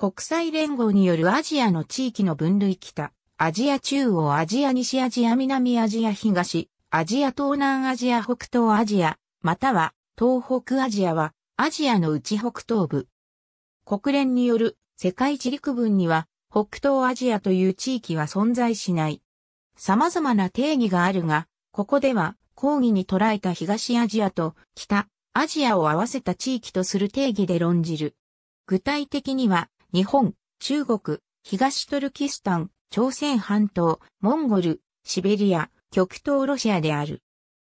国際連合によるアジアの地域の分類北、アジア中央アジア西アジア南アジア東、アジア東南アジア北東アジア、または東北アジアはアジアの内北東部。国連による世界地陸分には北東アジアという地域は存在しない。様々な定義があるが、ここでは講義に捉えた東アジアと北アジアを合わせた地域とする定義で論じる。具体的には日本、中国、東トルキスタン、朝鮮半島、モンゴル、シベリア、極東ロシアである。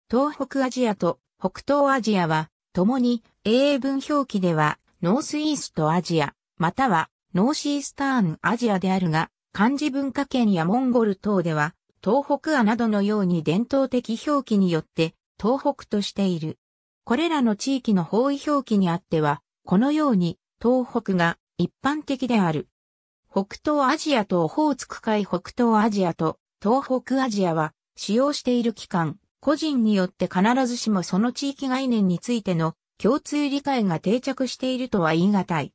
東北アジアと北東アジアは、共に英文表記では、ノースイーストアジア、またはノーシースターンアジアであるが、漢字文化圏やモンゴル等では、東北アなどのように伝統的表記によって、東北としている。これらの地域の方位表記にあっては、このように、東北が一般的である。北東アジアとオホーツク海北東アジアと東北アジアは使用している機関、個人によって必ずしもその地域概念についての共通理解が定着しているとは言い難い。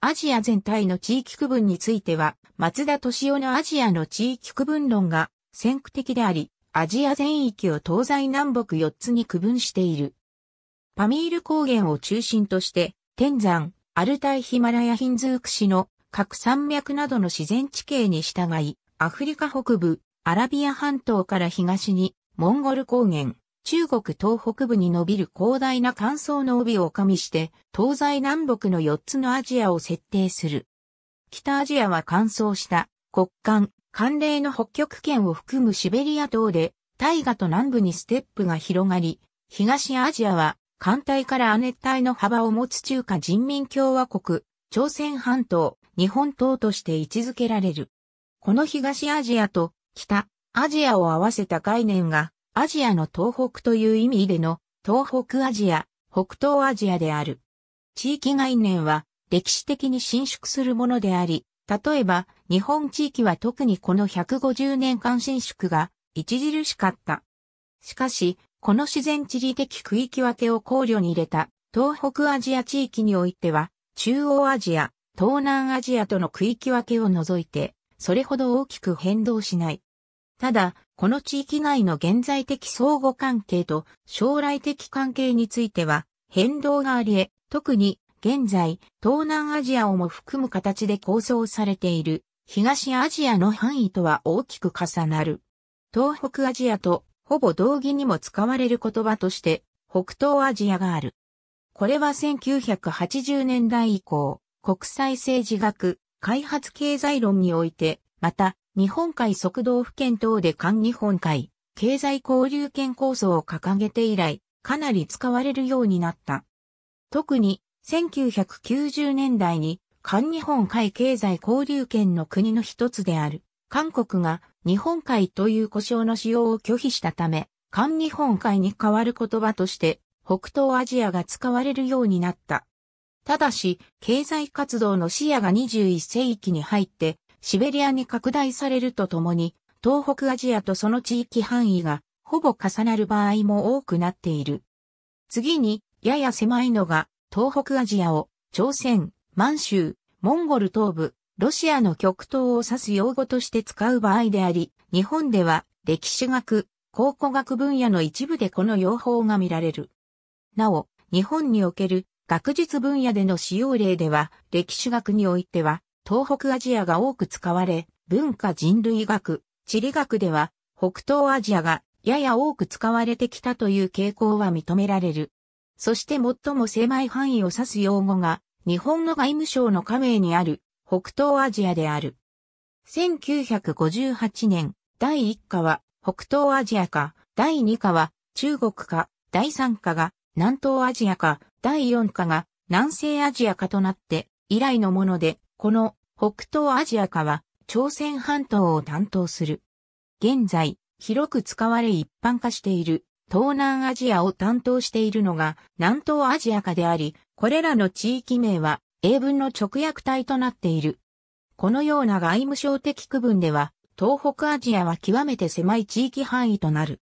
アジア全体の地域区分については、松田敏夫のアジアの地域区分論が先駆的であり、アジア全域を東西南北4つに区分している。パミール高原を中心として、天山、アルタイヒマラヤヒンズーク氏の各山脈などの自然地形に従い、アフリカ北部、アラビア半島から東に、モンゴル高原、中国東北部に伸びる広大な乾燥の帯を加味して、東西南北の4つのアジアを設定する。北アジアは乾燥した国間、寒冷の北極圏を含むシベリア島で、大河と南部にステップが広がり、東アジアは艦隊から亜熱帯の幅を持つ中華人民共和国、朝鮮半島、日本島として位置づけられる。この東アジアと北アジアを合わせた概念がアジアの東北という意味での東北アジア、北東アジアである。地域概念は歴史的に伸縮するものであり、例えば日本地域は特にこの150年間伸縮が著しかった。しかし、この自然地理的区域分けを考慮に入れた東北アジア地域においては、中央アジア、東南アジアとの区域分けを除いて、それほど大きく変動しない。ただ、この地域内の現在的相互関係と将来的関係については変動があり得、特に現在、東南アジアをも含む形で構想されている東アジアの範囲とは大きく重なる。東北アジアとほぼ同義にも使われる言葉として、北東アジアがある。これは1980年代以降、国際政治学、開発経済論において、また、日本海側道府県等で韓日本海、経済交流圏構想を掲げて以来、かなり使われるようになった。特に、1990年代に、韓日本海経済交流圏の国の一つである、韓国が日本海という呼称の使用を拒否したため、韓日本海に代わる言葉として北東アジアが使われるようになった。ただし、経済活動の視野が21世紀に入って、シベリアに拡大されるとともに、東北アジアとその地域範囲がほぼ重なる場合も多くなっている。次に、やや狭いのが、東北アジアを、朝鮮、満州、モンゴル東部、ロシアの極東を指す用語として使う場合であり、日本では歴史学、考古学分野の一部でこの用法が見られる。なお、日本における学術分野での使用例では、歴史学においては、東北アジアが多く使われ、文化人類学、地理学では、北東アジアがやや多く使われてきたという傾向は認められる。そして最も狭い範囲を指す用語が、日本の外務省の加盟にある北東アジアである。1958年、第1課は北東アジアか、第2課は中国か、第3課が南東アジアか、第4課が南西アジアかとなって以来のもので、この北東アジアかは朝鮮半島を担当する。現在、広く使われ一般化している東南アジアを担当しているのが南東アジアかであり、これらの地域名は英文の直訳体となっている。このような外務省的区分では、東北アジアは極めて狭い地域範囲となる。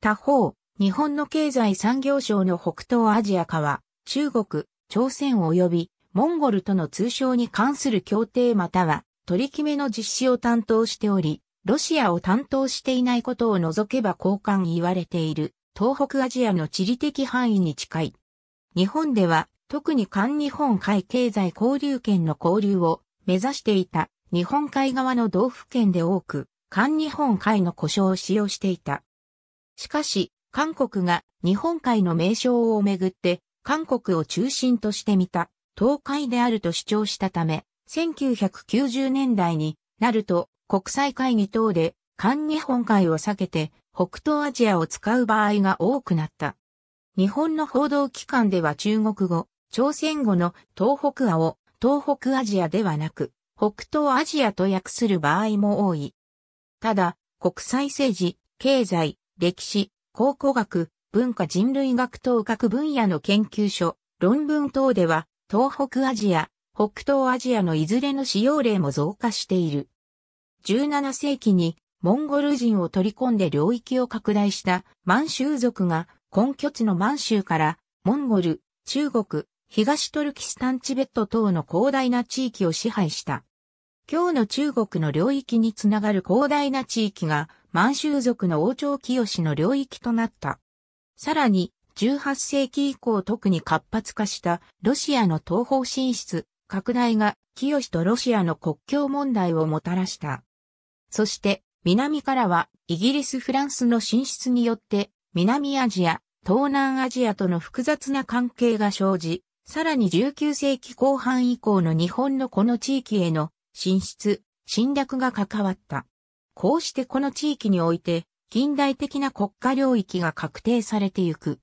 他方、日本の経済産業省の北東アジア化は、中国、朝鮮及びモンゴルとの通商に関する協定または取り決めの実施を担当しており、ロシアを担当していないことを除けば交換言われている東北アジアの地理的範囲に近い。日本では特に環日本海経済交流圏の交流を目指していた日本海側の道府県で多く、環日本海の故障を使用していた。しかし、韓国が日本海の名称をめぐって、韓国を中心としてみた、東海であると主張したため、1990年代になると国際会議等で環日本海を避けて北東アジアを使う場合が多くなった。日本の報道機関では中国語、朝鮮語の東北亜を東北アジアではなく北東アジアと訳する場合も多い。ただ、国際政治、経済、歴史、考古学、文化人類学等各分野の研究所、論文等では、東北アジア、北東アジアのいずれの使用例も増加している。17世紀にモンゴル人を取り込んで領域を拡大した満州族が根拠地の満州からモンゴル、中国、東トルキスタンチベット等の広大な地域を支配した。今日の中国の領域につながる広大な地域が満州族の王朝清の領域となった。さらに、18世紀以降特に活発化したロシアの東方進出、拡大が清とロシアの国境問題をもたらした。そして、南からはイギリス・フランスの進出によって、南アジア、東南アジアとの複雑な関係が生じ、さらに19世紀後半以降の日本のこの地域への進出、侵略が関わった。こうしてこの地域において、近代的な国家領域が確定されてゆく。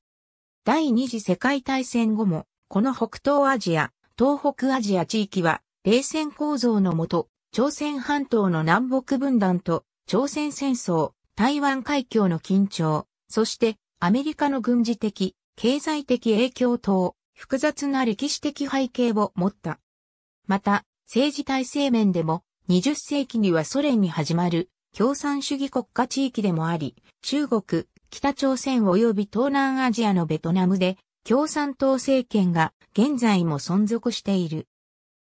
第二次世界大戦後も、この北東アジア、東北アジア地域は、冷戦構造のもと、朝鮮半島の南北分断と、朝鮮戦争、台湾海峡の緊張、そしてアメリカの軍事的、経済的影響等、複雑な歴史的背景を持った。また、政治体制面でも、20世紀にはソ連に始まる共産主義国家地域でもあり、中国、北朝鮮及び東南アジアのベトナムで共産党政権が現在も存続している。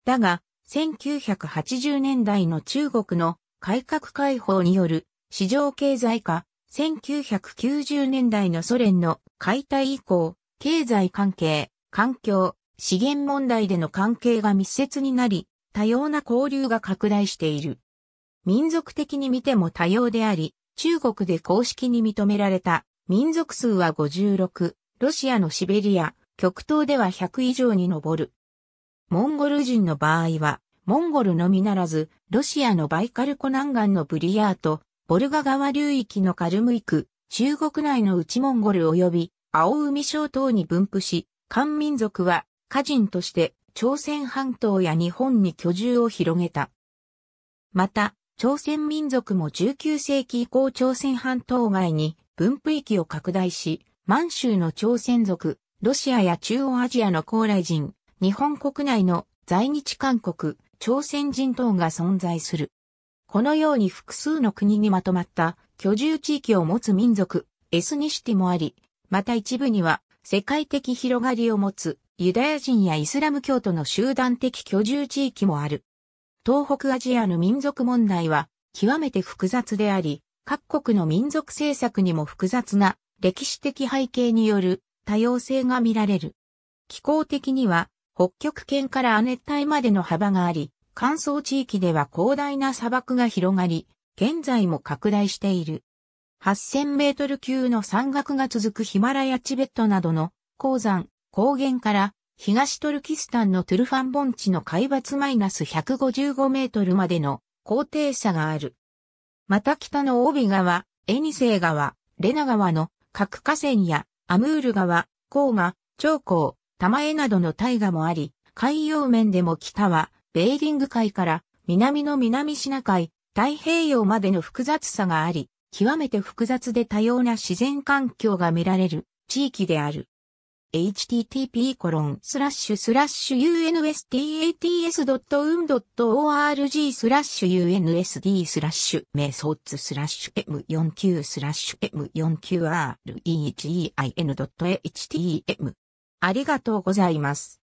だが、1980年代の中国の改革開放による市場経済化、1990年代のソ連の解体以降、経済関係、環境、資源問題での関係が密接になり、多様な交流が拡大している。民族的に見ても多様であり、中国で公式に認められた民族数は56、ロシアのシベリア、極東では100以上に上る。モンゴル人の場合は、モンゴルのみならず、ロシアのバイカル湖南岸のブリヤート、ボルガ川流域のカルムイク、中国内の内モンゴル及び青海省等に分布し、漢民族は、家人として朝鮮半島や日本に居住を広げた。また、朝鮮民族も19世紀以降朝鮮半島外に分布域を拡大し、満州の朝鮮族、ロシアや中央アジアの高麗人、日本国内の在日韓国、朝鮮人等が存在する。このように複数の国にまとまった居住地域を持つ民族、エスニシティもあり、また一部には世界的広がりを持つユダヤ人やイスラム教徒の集団的居住地域もある。東北アジアの民族問題は極めて複雑であり、各国の民族政策にも複雑な歴史的背景による多様性が見られる。気候的には北極圏から亜熱帯までの幅があり、乾燥地域では広大な砂漠が広がり、現在も拡大している。8000メートル級の山岳が続くヒマラヤチベットなどの鉱山、高原から東トルキスタンのトゥルファン盆地の海抜マイナス155メートルまでの高低差がある。また北の帯川、エニセイ川、レナ川の各河川やアムール川、黄河、長江、玉江などの大河もあり、海洋面でも北はベーリング海から南の南シナ海、太平洋までの複雑さがあり、極めて複雑で多様な自然環境が見られる地域である。http://unstats.um.org スラッシュ unsd スラッシュメソッツスラッシュ m49 スラッシュ m49regen.htm ありがとうございます。